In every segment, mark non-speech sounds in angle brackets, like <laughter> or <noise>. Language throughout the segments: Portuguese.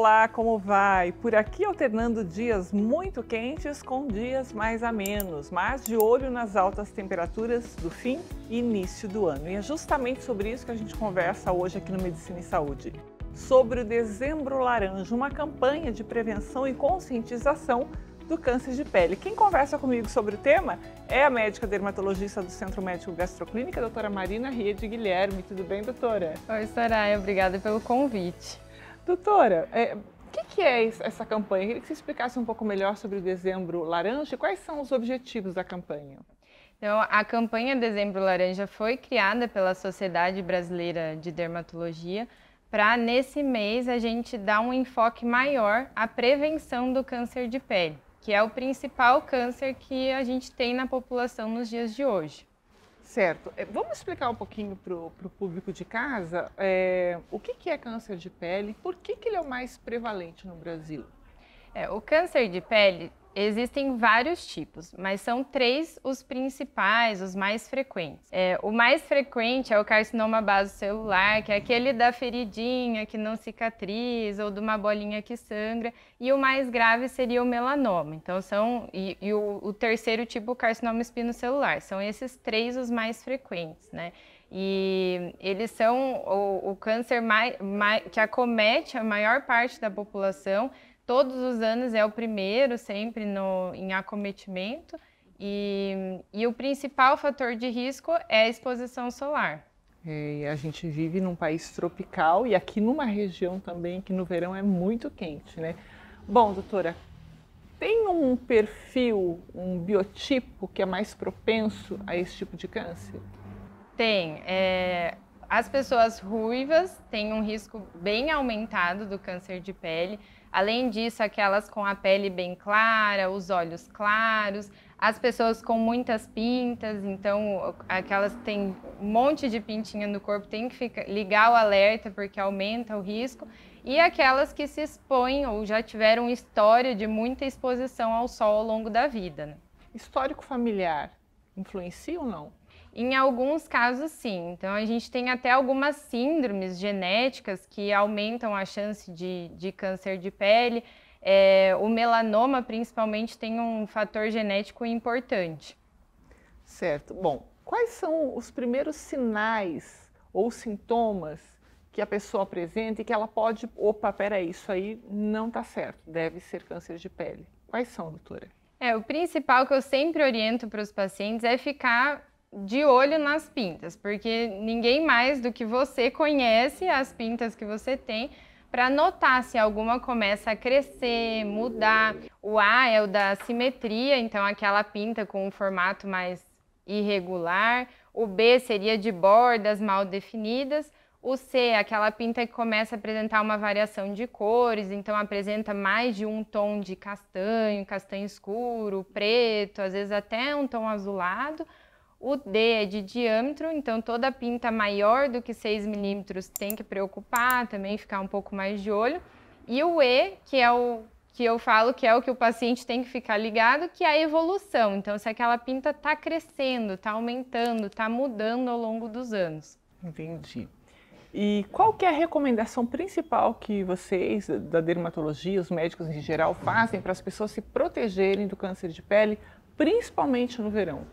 Olá, como vai? Por aqui alternando dias muito quentes com dias mais amenos, mas de olho nas altas temperaturas do fim e início do ano. E é justamente sobre isso que a gente conversa hoje aqui no Medicina e Saúde. Sobre o Dezembro Laranja, uma campanha de prevenção e conscientização do câncer de pele. Quem conversa comigo sobre o tema é a médica dermatologista do Centro Médico Gastroclínica, doutora Marina Ria de Guilherme. Tudo bem, doutora? Oi, Soraya. Obrigada pelo convite. Doutora, é, o que, que, é essa campanha? Eu queria que você explicasse um pouco melhor sobre o Dezembro Laranja e quais são os objetivos da campanha. Então, a campanha Dezembro Laranja foi criada pela Sociedade Brasileira de Dermatologia para, nesse mês, a gente dar um enfoque maior à prevenção do câncer de pele, que é o principal câncer que a gente tem na população nos dias de hoje. Certo. É, vamos explicar um pouquinho para o público de casa é, o que, que, é câncer de pele e por que, que ele é o mais prevalente no Brasil? É, o câncer de pele Existem vários tipos, mas são três os principais, os mais frequentes. É, o mais frequente é o carcinoma basocelular, que é aquele da feridinha que não cicatriza ou de uma bolinha que sangra, e o mais grave seria o melanoma. Então são e, e o, o, terceiro tipo, o carcinoma espinocelular. São esses três os mais frequentes, né? E eles são o, o câncer que acomete a maior parte da população todos os anos é o primeiro sempre no, em acometimento e, e o principal fator de risco é a exposição solar. É, a gente vive num país tropical e aqui numa região também que no verão é muito quente, né? Bom, doutora, tem um perfil, um biotipo que é mais propenso a esse tipo de câncer? Tem. É, as pessoas ruivas têm um risco bem aumentado do câncer de pele. Além disso, aquelas com a pele bem clara, os olhos claros, as pessoas com muitas pintas, então aquelas que têm um monte de pintinha no corpo tem que ficar, ligar o alerta porque aumenta o risco. E aquelas que se expõem ou já tiveram história de muita exposição ao sol ao longo da vida. Né? Histórico familiar influencia ou não? Em alguns casos, sim. Então, a gente tem até algumas síndromes genéticas que aumentam a chance de, de câncer de pele. É, o melanoma, principalmente, tem um fator genético importante. Certo. Bom, quais são os primeiros sinais ou sintomas que a pessoa apresenta e que ela pode, opa, peraí, isso aí não está certo, deve ser câncer de pele? Quais são, doutora? É, o principal que eu sempre oriento para os pacientes é ficar de olho nas pintas, porque ninguém mais do que você conhece as pintas que você tem para notar se alguma começa a crescer, mudar. O A é o da simetria, então aquela pinta com um formato mais irregular. O B seria de bordas mal definidas. O C, é aquela pinta que começa a apresentar uma variação de cores, então apresenta mais de um tom de castanho, castanho escuro, preto, às vezes até um tom azulado. O D é de diâmetro, então toda pinta maior do que 6 milímetros tem que preocupar, também ficar um pouco mais de olho. E o E, que é o que eu falo que é o que o paciente tem que ficar ligado, que é a evolução. Então, se aquela pinta está crescendo, está aumentando, está mudando ao longo dos anos. Entendi. E qual que é a recomendação principal que vocês da dermatologia, os médicos em geral, fazem para as pessoas se protegerem do câncer de pele, principalmente no verão?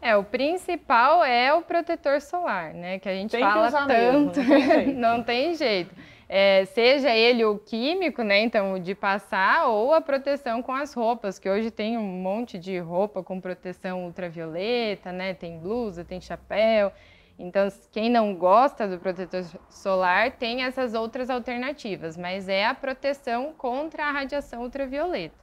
É, o principal é o protetor solar, né? Que a gente tem fala tanto. Mesmo, <laughs> não tem jeito. É, seja ele o químico, né? Então, de passar, ou a proteção com as roupas, que hoje tem um monte de roupa com proteção ultravioleta, né? Tem blusa, tem chapéu. Então, quem não gosta do protetor solar tem essas outras alternativas, mas é a proteção contra a radiação ultravioleta.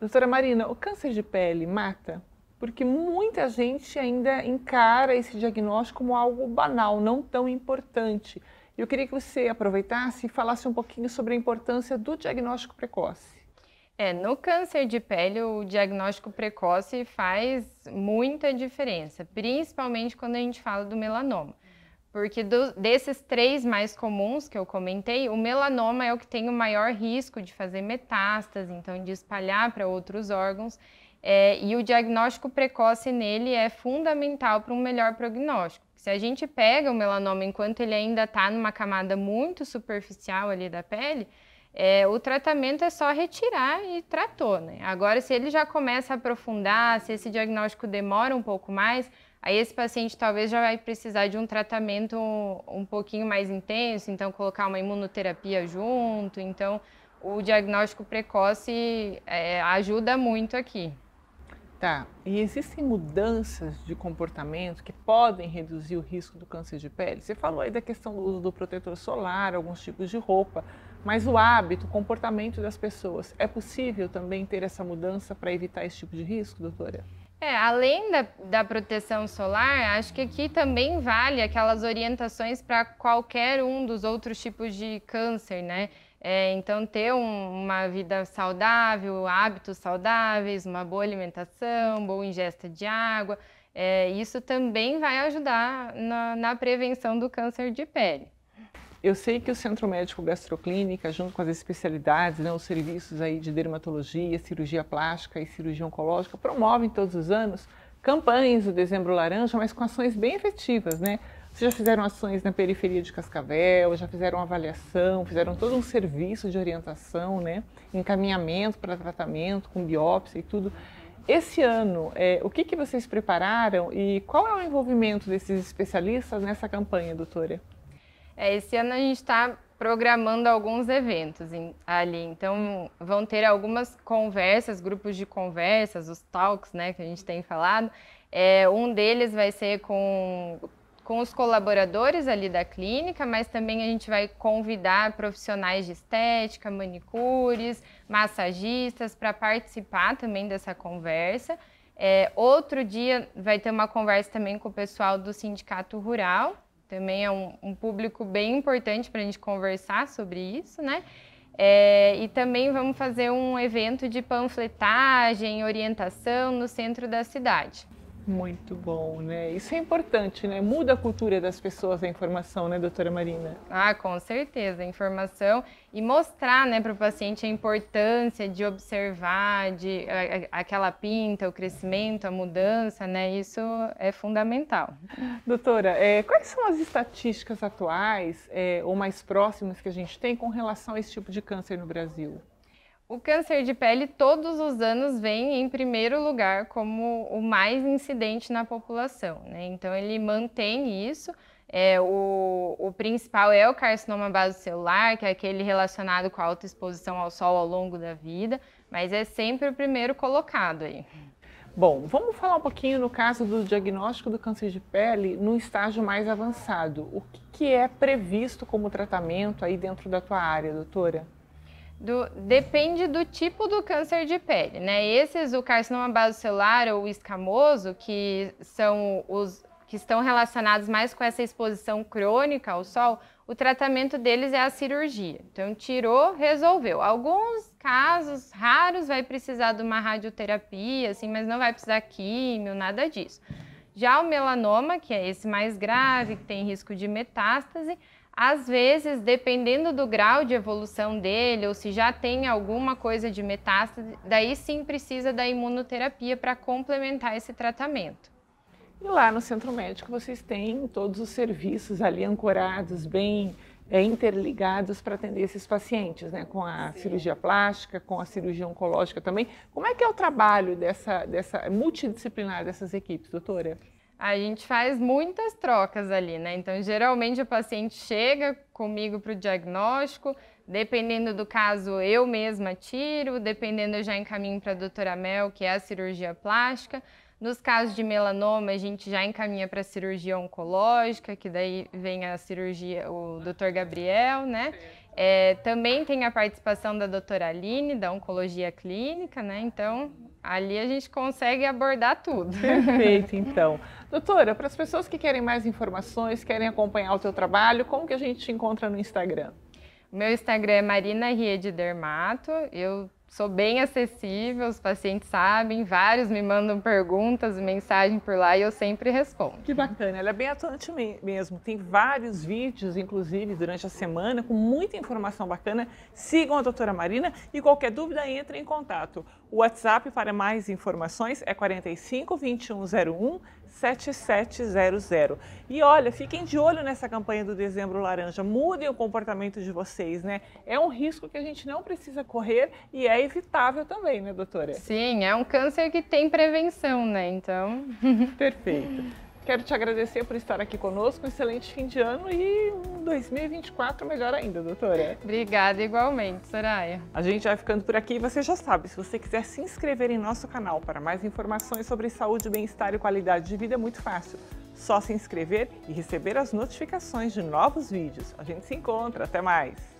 Doutora Marina, o câncer de pele mata? porque muita gente ainda encara esse diagnóstico como algo banal, não tão importante. Eu queria que você aproveitasse e falasse um pouquinho sobre a importância do diagnóstico precoce. É, no câncer de pele, o diagnóstico precoce faz muita diferença, principalmente quando a gente fala do melanoma. Porque do, desses três mais comuns que eu comentei, o melanoma é o que tem o maior risco de fazer metástase, então de espalhar para outros órgãos. É, e o diagnóstico precoce nele é fundamental para um melhor prognóstico. Se a gente pega o melanoma enquanto ele ainda está numa camada muito superficial ali da pele, é, o tratamento é só retirar e tratou, né? Agora, se ele já começa a aprofundar, se esse diagnóstico demora um pouco mais, aí esse paciente talvez já vai precisar de um tratamento um pouquinho mais intenso, então colocar uma imunoterapia junto, então o diagnóstico precoce é, ajuda muito aqui. Tá. E existem mudanças de comportamento que podem reduzir o risco do câncer de pele? Você falou aí da questão do uso do protetor solar, alguns tipos de roupa, mas o hábito, o comportamento das pessoas, é possível também ter essa mudança para evitar esse tipo de risco, doutora? É, além da, da proteção solar, acho que aqui também vale aquelas orientações para qualquer um dos outros tipos de câncer, né? É, então, ter um, uma vida saudável, hábitos saudáveis, uma boa alimentação, boa ingesta de água, é, isso também vai ajudar na, na, prevenção do câncer de pele. Eu sei que o Centro Médico Gastroclínica, junto com as especialidades, né, os serviços aí de dermatologia, cirurgia plástica e cirurgia oncológica, promovem todos os anos campanhas do Dezembro Laranja, mas com ações bem efetivas, né? Vocês já fizeram ações na periferia de Cascavel, já fizeram avaliação, fizeram todo um serviço de orientação, né? encaminhamento para tratamento, com biópsia e tudo. Esse ano, é, o que, que vocês prepararam e qual é o envolvimento desses especialistas nessa campanha, doutora? É, esse ano a gente está programando alguns eventos em, ali, então vão ter algumas conversas, grupos de conversas, os talks, né, que a gente tem falado, é, um deles vai ser com com os colaboradores ali da clínica, mas também a gente vai convidar profissionais de estética, manicures, massagistas para participar também dessa conversa. É, outro dia vai ter uma conversa também com o pessoal do Sindicato Rural, também é um, um público bem importante para a gente conversar sobre isso, né? É, e também vamos fazer um evento de panfletagem, orientação no centro da cidade. Muito bom, né? Isso é importante, né? Muda a cultura das pessoas a informação, né, doutora Marina? Ah, com certeza. A informação e mostrar, né, para o paciente a importância de observar de, a, a, aquela pinta, o crescimento, a mudança, né? Isso é fundamental. Doutora, é, quais são as estatísticas atuais é, ou mais próximas que a gente tem com relação a esse tipo de câncer no Brasil? O câncer de pele todos os anos vem em primeiro lugar como o mais incidente na população, né? Então ele mantém isso. É, o, o, principal é o carcinoma basocelular, que é aquele relacionado com a alta exposição ao sol ao longo da vida, mas é sempre o primeiro colocado aí. Bom, vamos falar um pouquinho no caso do diagnóstico do câncer de pele no estágio mais avançado. O que, que é previsto como tratamento aí dentro da tua área, doutora? Do, depende do tipo do câncer de pele, né? Esses, o carcinoma basocelular ou escamoso, que são os que estão relacionados mais com essa exposição crônica ao sol, o tratamento deles é a cirurgia. Então, tirou, resolveu. Alguns casos raros vai precisar de uma radioterapia, assim, mas não vai precisar químio, nada disso. Já o melanoma, que é esse mais grave, que tem risco de metástase, às vezes, dependendo do grau de evolução dele, ou se já tem alguma coisa de metástase, daí sim precisa da imunoterapia para complementar esse tratamento. E lá no centro médico vocês têm todos os serviços ali ancorados, bem é, interligados para atender esses pacientes, né? Com a Sim. cirurgia plástica, com a cirurgia oncológica também. Como é que é o trabalho dessa, dessa multidisciplinar dessas equipes, doutora? a gente faz muitas trocas ali, né? Então, geralmente o paciente chega comigo para o diagnóstico, dependendo do caso, eu mesma tiro, dependendo, eu já encaminho para a doutora Mel, que é a cirurgia plástica. Nos casos de melanoma, a gente já encaminha para a cirurgia oncológica, que daí vem a cirurgia, o doutor Gabriel, né? É, também tem a participação da doutora Aline, da Oncologia Clínica, né? Então, Ali a gente consegue abordar tudo. Perfeito, então. Doutora, para as pessoas que querem mais informações, querem acompanhar o seu trabalho, como que a gente te encontra no Instagram? Meu Instagram é Marina Riede Dermato. Eu sou bem acessível, os pacientes sabem, vários me mandam perguntas, mensagem por lá e eu sempre respondo. Que bacana, ela é bem atuante mesmo. Tem vários vídeos, inclusive, durante a semana, com muita informação bacana. Sigam a doutora Marina e qualquer dúvida, entre em contato. O WhatsApp para mais informações é 45 2101 7700. E olha, fiquem de olho nessa campanha do Dezembro Laranja. Mudem o comportamento de vocês, né? É um risco que a gente não precisa correr e é evitável também, né, doutora? Sim, é um câncer que tem prevenção, né? Então. <laughs> Perfeito. Quero te agradecer por estar aqui conosco. Um excelente fim de ano e 2024 melhor ainda, doutora. Obrigada igualmente, Soraya. A gente vai ficando por aqui e você já sabe, se você quiser se inscrever em nosso canal para mais informações sobre saúde, bem-estar e qualidade de vida, é muito fácil. Só se inscrever e receber as notificações de novos vídeos. A gente se encontra, até mais!